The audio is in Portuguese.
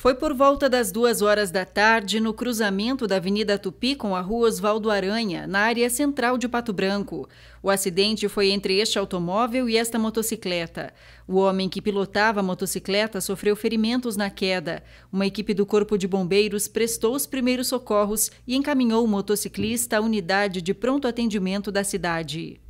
Foi por volta das duas horas da tarde, no cruzamento da Avenida Tupi com a Rua Oswaldo Aranha, na área central de Pato Branco. O acidente foi entre este automóvel e esta motocicleta. O homem que pilotava a motocicleta sofreu ferimentos na queda. Uma equipe do Corpo de Bombeiros prestou os primeiros socorros e encaminhou o motociclista à unidade de pronto atendimento da cidade.